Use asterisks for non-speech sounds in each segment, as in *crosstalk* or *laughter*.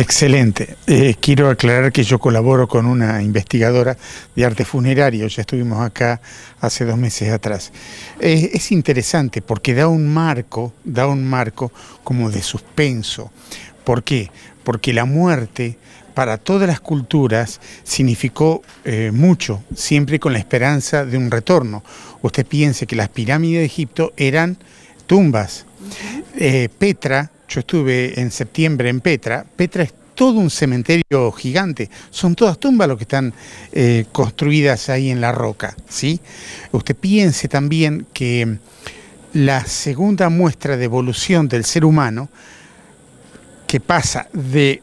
Excelente. Eh, quiero aclarar que yo colaboro con una investigadora de arte funerario, ya estuvimos acá hace dos meses atrás. Eh, es interesante porque da un marco, da un marco como de suspenso. ¿Por qué? Porque la muerte para todas las culturas significó eh, mucho, siempre con la esperanza de un retorno. Usted piense que las pirámides de Egipto eran tumbas. Petra yo estuve en septiembre en Petra. Petra es todo un cementerio gigante. Son todas tumbas lo que están eh, construidas ahí en la roca. ¿sí? Usted piense también que la segunda muestra de evolución del ser humano, que pasa de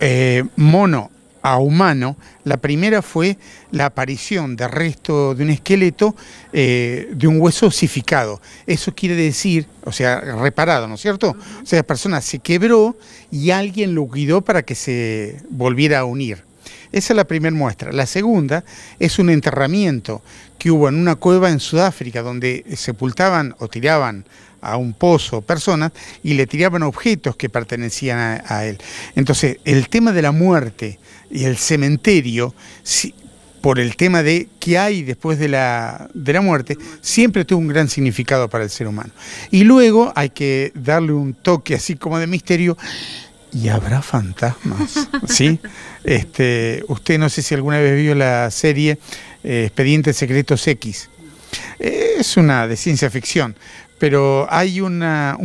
eh, mono a humano. La primera fue la aparición de resto de un esqueleto eh, de un hueso osificado. Eso quiere decir, o sea, reparado, ¿no es cierto? O sea, la persona se quebró y alguien lo cuidó para que se volviera a unir. Esa es la primera muestra. La segunda es un enterramiento que hubo en una cueva en Sudáfrica donde sepultaban o tiraban a un pozo personas y le tiraban objetos que pertenecían a, él. Entonces, el tema de la muerte y el cementerio, por el tema de qué hay después de la, de la muerte, siempre tuvo un gran significado para el ser humano. Y luego hay que darle un toque así como de misterio y habrá fantasmas, *laughs* ¿sí? Este, usted no sé si alguna vez vio la serie expediente eh, Expedientes Secretos X. Eh, es una de ciencia ficción, pero hay un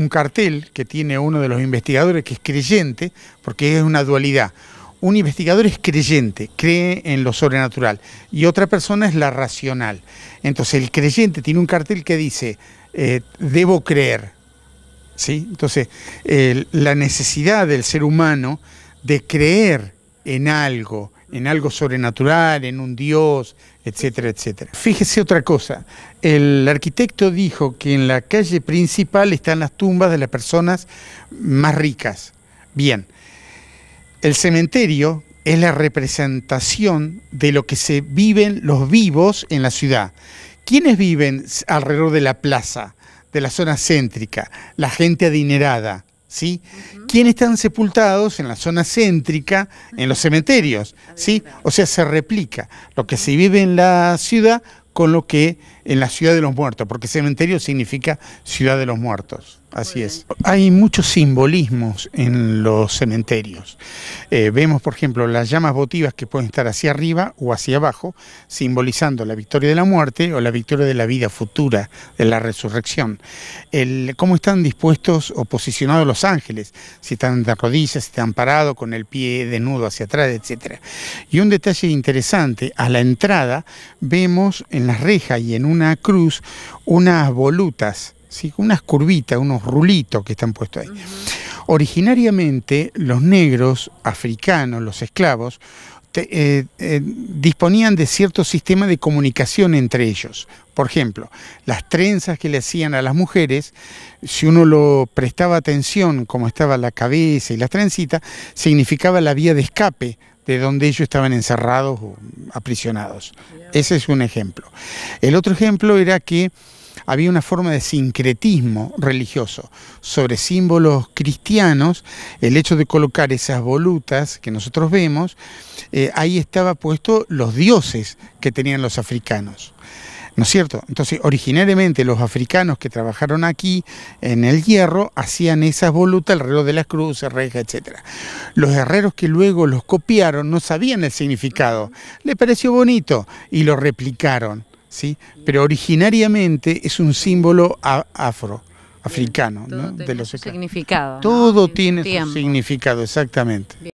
cartel que tiene uno de los investigadores que es creyente, porque es una dualidad. Un investigador es creyente, cree en lo sobrenatural, y otra persona es la racional. Entonces el creyente tiene un cartel que dice, eh, debo creer, entonces, la necesidad del ser humano de creer en algo, en algo sobrenatural, en un Dios, etcétera, etcétera. Fíjese otra cosa, el arquitecto dijo que en la calle principal están las tumbas de las personas más ricas. Bien, el cementerio es la representación de lo que se viven los vivos en la ciudad. ¿Quiénes viven alrededor de la plaza? de la zona céntrica, la gente adinerada, ¿sí? ¿Quiénes están sepultados en la zona céntrica, en los cementerios, ¿sí? O sea, se replica lo que se vive en la ciudad con lo que en la ciudad de los muertos, porque cementerio significa ciudad de los muertos. Así es. Hay muchos simbolismos en los cementerios. Eh, vemos, por ejemplo, las llamas votivas que pueden estar hacia arriba o hacia abajo, simbolizando la victoria de la muerte o la victoria de la vida futura, de la resurrección. cómo están dispuestos o posicionados los ángeles, si están de rodillas, si están parados, con el pie desnudo hacia atrás, etc. Y un detalle interesante, a la entrada vemos en las rejas y en un una cruz unas volutas, unas curvitas, unos rulitos que están puestos ahí. Originariamente los negros africanos, los esclavos, eh, eh, disponían de cierto sistema de comunicación entre ellos. Por ejemplo, las trenzas que le hacían a las mujeres, si uno lo prestaba atención, como estaba la cabeza y las trencitas, significaba la vía de escape de donde ellos estaban encerrados o aprisionados. Ese es un ejemplo. El otro ejemplo era que había una forma de sincretismo religioso sobre símbolos cristianos, el hecho de colocar esas volutas que nosotros vemos, eh, ahí estaba puesto los dioses que tenían los africanos. ¿No es cierto? Entonces, originariamente los africanos que trabajaron aquí en el hierro hacían esas volutas, el reloj de las cruces, rejas, etc. Los herreros que luego los copiaron no sabían el significado. Le pareció bonito y lo replicaron, ¿sí? Pero originariamente es un símbolo afro africano, ¿no? de los significado. Todo tiene su significado, exactamente.